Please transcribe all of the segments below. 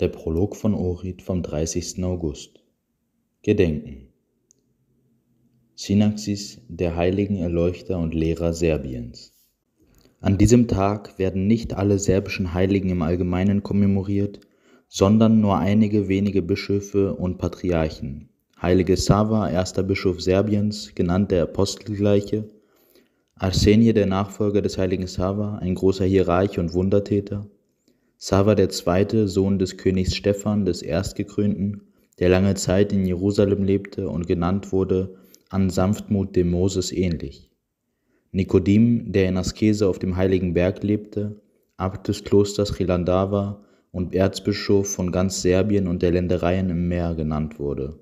Der Prolog von Orit vom 30. August. Gedenken. Synaxis, der heiligen Erleuchter und Lehrer Serbiens. An diesem Tag werden nicht alle serbischen Heiligen im Allgemeinen kommemoriert, sondern nur einige wenige Bischöfe und Patriarchen. Heilige Sava, erster Bischof Serbiens, genannt der Apostelgleiche, Arsenie, der Nachfolger des heiligen Sava, ein großer Hierarch und Wundertäter, Sava II., Sohn des Königs Stephan des Erstgekrönten, der lange Zeit in Jerusalem lebte und genannt wurde, an Sanftmut dem Moses ähnlich. Nikodim, der in Askese auf dem heiligen Berg lebte, Abt des Klosters Chilandava und Erzbischof von ganz Serbien und der Ländereien im Meer genannt wurde.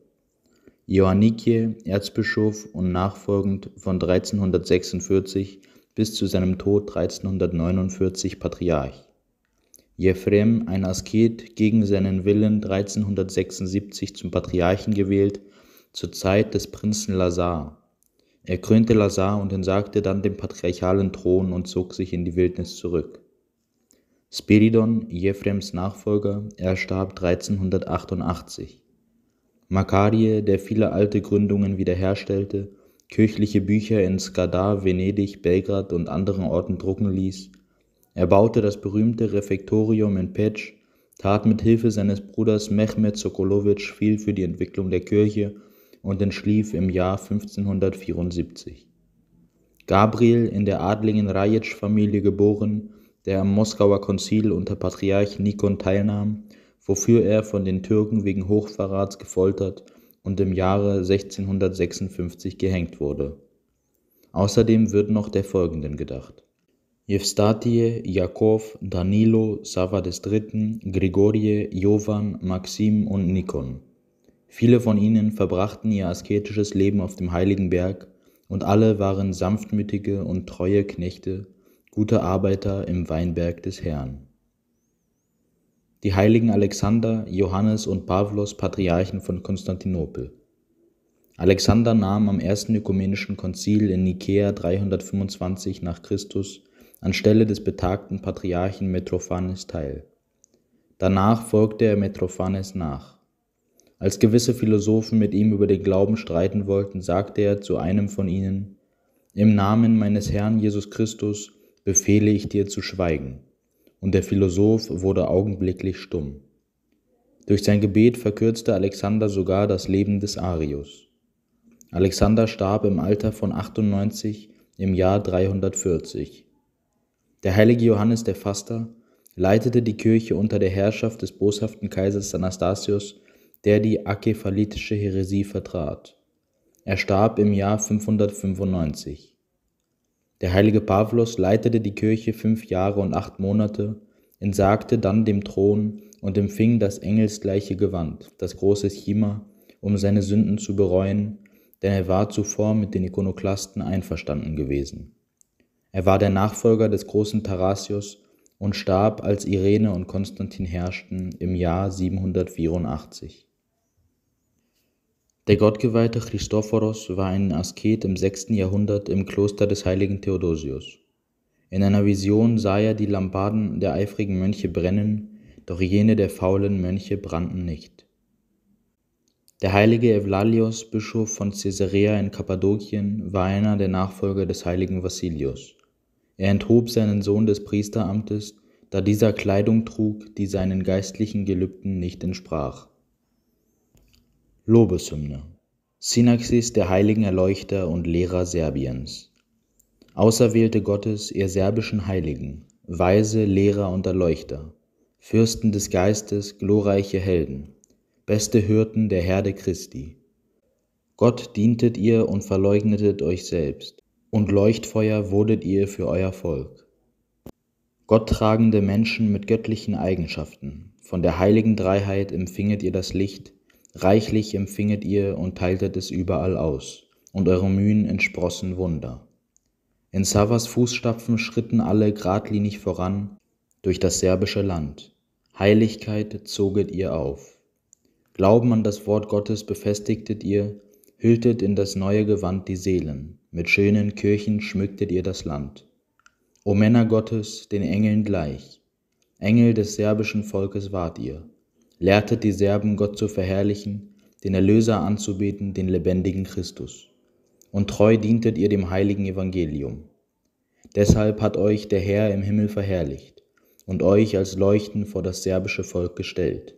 Ioannike, Erzbischof und nachfolgend von 1346 bis zu seinem Tod 1349 Patriarch. Jephrem, ein Asket, gegen seinen Willen 1376 zum Patriarchen gewählt, zur Zeit des Prinzen Lazar. Er krönte Lazar und entsagte dann dem patriarchalen Thron und zog sich in die Wildnis zurück. Spiridon, Jephraims Nachfolger, er starb 1388. Makarie, der viele alte Gründungen wiederherstellte, kirchliche Bücher in Skadar, Venedig, Belgrad und anderen Orten drucken ließ, er baute das berühmte Refektorium in Petsch, tat mit Hilfe seines Bruders Mehmed Sokolowitsch viel für die Entwicklung der Kirche und entschlief im Jahr 1574. Gabriel, in der adligen rajetsch familie geboren, der am Moskauer Konzil unter Patriarch Nikon teilnahm, wofür er von den Türken wegen Hochverrats gefoltert und im Jahre 1656 gehängt wurde. Außerdem wird noch der folgenden gedacht. Евстатие, Jakov, Danilo, Sava III., Grigorie, Jovan, Maxim und Nikon. Viele von ihnen verbrachten ihr asketisches Leben auf dem heiligen Berg, und alle waren sanftmütige und treue Knechte, gute Arbeiter im Weinberg des Herrn. Die heiligen Alexander, Johannes und Pavlos, Patriarchen von Konstantinopel. Alexander nahm am ersten ökumenischen Konzil in Nikäa 325 nach Christus anstelle des betagten Patriarchen Metrophanes teil. Danach folgte er Metrophanes nach. Als gewisse Philosophen mit ihm über den Glauben streiten wollten, sagte er zu einem von ihnen, Im Namen meines Herrn Jesus Christus befehle ich dir zu schweigen. Und der Philosoph wurde augenblicklich stumm. Durch sein Gebet verkürzte Alexander sogar das Leben des Arius. Alexander starb im Alter von 98 im Jahr 340 der heilige Johannes der Faster leitete die Kirche unter der Herrschaft des boshaften Kaisers Anastasius, der die akephalitische Häresie vertrat. Er starb im Jahr 595. Der heilige Pavlos leitete die Kirche fünf Jahre und acht Monate, entsagte dann dem Thron und empfing das engelsgleiche Gewand, das große Chima, um seine Sünden zu bereuen, denn er war zuvor mit den Ikonoklasten einverstanden gewesen. Er war der Nachfolger des großen Parrhasius und starb, als Irene und Konstantin herrschten, im Jahr 784. Der gottgeweihte Christophoros war ein Asket im 6. Jahrhundert im Kloster des heiligen Theodosius. In einer Vision sah er die Lampaden der eifrigen Mönche brennen, doch jene der faulen Mönche brannten nicht. Der heilige Evlalios, Bischof von Caesarea in Kappadokien, war einer der Nachfolger des heiligen Vassilius. Er enthob seinen Sohn des Priesteramtes, da dieser Kleidung trug, die seinen geistlichen Gelübden nicht entsprach. Lobeshymne Synaxis der heiligen Erleuchter und Lehrer Serbiens. Auserwählte Gottes, ihr serbischen Heiligen, Weise, Lehrer und Erleuchter, Fürsten des Geistes, glorreiche Helden, beste Hürden der Herde Christi. Gott dientet ihr und verleugnetet euch selbst und Leuchtfeuer wurdet ihr für euer Volk. Gotttragende Menschen mit göttlichen Eigenschaften, von der heiligen Dreiheit empfinget ihr das Licht, reichlich empfinget ihr und teiltet es überall aus, und eure Mühen entsprossen Wunder. In Savas Fußstapfen schritten alle geradlinig voran durch das serbische Land. Heiligkeit zoget ihr auf. Glauben an das Wort Gottes befestigtet ihr, hülltet in das neue Gewand die Seelen, mit schönen Kirchen schmücktet ihr das Land. O Männer Gottes, den Engeln gleich, Engel des serbischen Volkes wart ihr, lehrtet die Serben Gott zu verherrlichen, den Erlöser anzubeten, den lebendigen Christus. Und treu dientet ihr dem heiligen Evangelium. Deshalb hat euch der Herr im Himmel verherrlicht und euch als Leuchten vor das serbische Volk gestellt,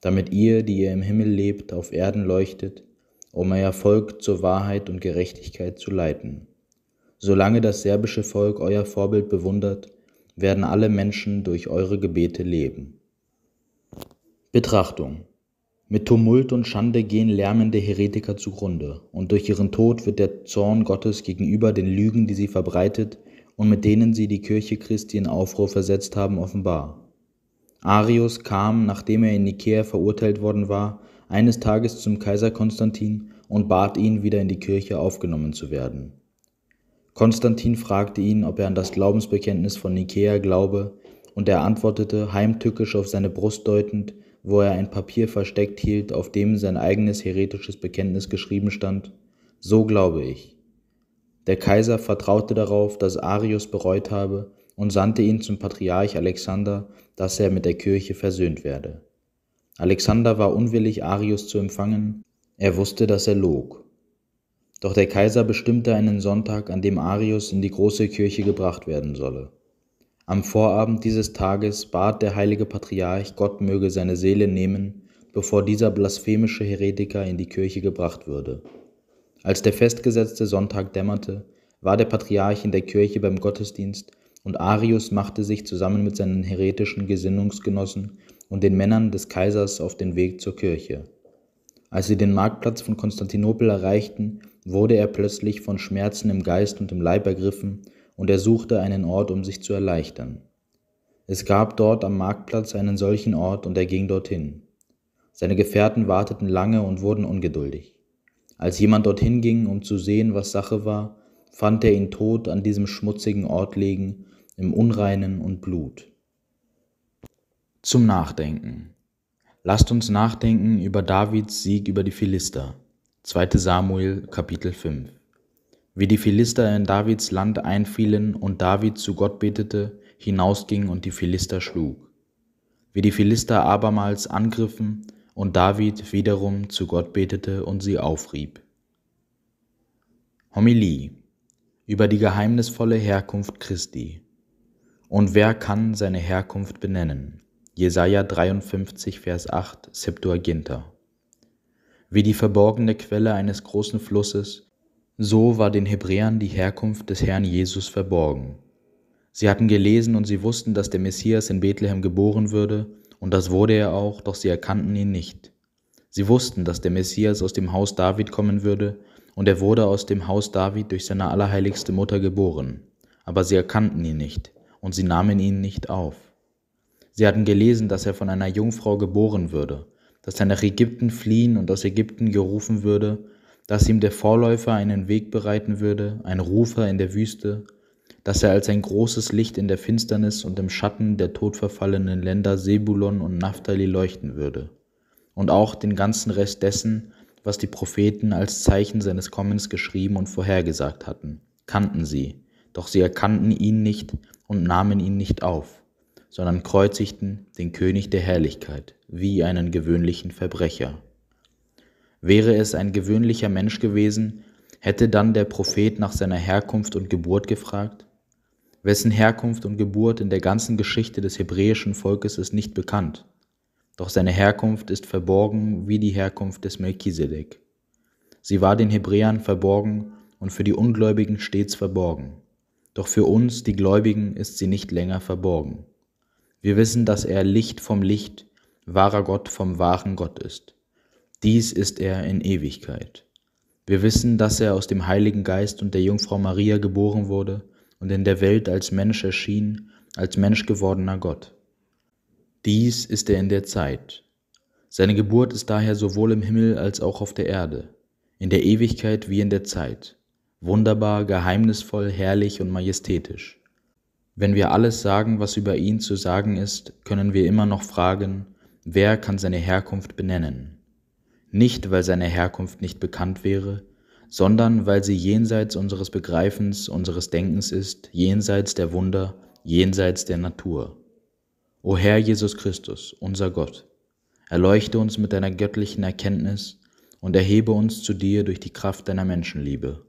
damit ihr, die ihr im Himmel lebt, auf Erden leuchtet um euer Volk zur Wahrheit und Gerechtigkeit zu leiten. Solange das serbische Volk euer Vorbild bewundert, werden alle Menschen durch eure Gebete leben. Betrachtung. Mit Tumult und Schande gehen lärmende Heretiker zugrunde, und durch ihren Tod wird der Zorn Gottes gegenüber den Lügen, die sie verbreitet und mit denen sie die Kirche Christi in Aufruhr versetzt haben, offenbar. Arius kam, nachdem er in Nikea verurteilt worden war, eines Tages zum Kaiser Konstantin und bat ihn, wieder in die Kirche aufgenommen zu werden. Konstantin fragte ihn, ob er an das Glaubensbekenntnis von Nikea glaube, und er antwortete, heimtückisch auf seine Brust deutend, wo er ein Papier versteckt hielt, auf dem sein eigenes heretisches Bekenntnis geschrieben stand, so glaube ich. Der Kaiser vertraute darauf, dass Arius bereut habe und sandte ihn zum Patriarch Alexander, dass er mit der Kirche versöhnt werde. Alexander war unwillig, Arius zu empfangen, er wusste, dass er log. Doch der Kaiser bestimmte einen Sonntag, an dem Arius in die große Kirche gebracht werden solle. Am Vorabend dieses Tages bat der heilige Patriarch, Gott möge seine Seele nehmen, bevor dieser blasphemische Heretiker in die Kirche gebracht würde. Als der festgesetzte Sonntag dämmerte, war der Patriarch in der Kirche beim Gottesdienst und Arius machte sich zusammen mit seinen heretischen Gesinnungsgenossen und den Männern des Kaisers auf den Weg zur Kirche. Als sie den Marktplatz von Konstantinopel erreichten, wurde er plötzlich von Schmerzen im Geist und im Leib ergriffen, und er suchte einen Ort, um sich zu erleichtern. Es gab dort am Marktplatz einen solchen Ort, und er ging dorthin. Seine Gefährten warteten lange und wurden ungeduldig. Als jemand dorthin ging, um zu sehen, was Sache war, fand er ihn tot an diesem schmutzigen Ort liegen, im Unreinen und Blut. Zum Nachdenken. Lasst uns nachdenken über Davids Sieg über die Philister. 2 Samuel Kapitel 5. Wie die Philister in Davids Land einfielen und David zu Gott betete, hinausging und die Philister schlug. Wie die Philister abermals angriffen und David wiederum zu Gott betete und sie aufrieb. Homilie über die geheimnisvolle Herkunft Christi. Und wer kann seine Herkunft benennen? Jesaja 53, Vers 8, Septuaginta. Wie die verborgene Quelle eines großen Flusses, so war den Hebräern die Herkunft des Herrn Jesus verborgen. Sie hatten gelesen und sie wussten, dass der Messias in Bethlehem geboren würde, und das wurde er auch, doch sie erkannten ihn nicht. Sie wussten, dass der Messias aus dem Haus David kommen würde, und er wurde aus dem Haus David durch seine allerheiligste Mutter geboren, aber sie erkannten ihn nicht, und sie nahmen ihn nicht auf. Sie hatten gelesen, dass er von einer Jungfrau geboren würde, dass er nach Ägypten fliehen und aus Ägypten gerufen würde, dass ihm der Vorläufer einen Weg bereiten würde, ein Rufer in der Wüste, dass er als ein großes Licht in der Finsternis und im Schatten der todverfallenen Länder Sebulon und Naphtali leuchten würde, und auch den ganzen Rest dessen, was die Propheten als Zeichen seines Kommens geschrieben und vorhergesagt hatten, kannten sie, doch sie erkannten ihn nicht und nahmen ihn nicht auf sondern kreuzigten den König der Herrlichkeit wie einen gewöhnlichen Verbrecher. Wäre es ein gewöhnlicher Mensch gewesen, hätte dann der Prophet nach seiner Herkunft und Geburt gefragt? Wessen Herkunft und Geburt in der ganzen Geschichte des hebräischen Volkes ist nicht bekannt, doch seine Herkunft ist verborgen wie die Herkunft des Melchisedek. Sie war den Hebräern verborgen und für die Ungläubigen stets verborgen, doch für uns, die Gläubigen, ist sie nicht länger verborgen. Wir wissen, dass er Licht vom Licht, wahrer Gott vom wahren Gott ist. Dies ist er in Ewigkeit. Wir wissen, dass er aus dem Heiligen Geist und der Jungfrau Maria geboren wurde und in der Welt als Mensch erschien, als Mensch gewordener Gott. Dies ist er in der Zeit. Seine Geburt ist daher sowohl im Himmel als auch auf der Erde, in der Ewigkeit wie in der Zeit, wunderbar, geheimnisvoll, herrlich und majestätisch. Wenn wir alles sagen, was über ihn zu sagen ist, können wir immer noch fragen, wer kann seine Herkunft benennen? Nicht, weil seine Herkunft nicht bekannt wäre, sondern weil sie jenseits unseres Begreifens, unseres Denkens ist, jenseits der Wunder, jenseits der Natur. O Herr Jesus Christus, unser Gott, erleuchte uns mit deiner göttlichen Erkenntnis und erhebe uns zu dir durch die Kraft deiner Menschenliebe.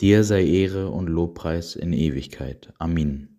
Dir sei Ehre und Lobpreis in Ewigkeit. Amen.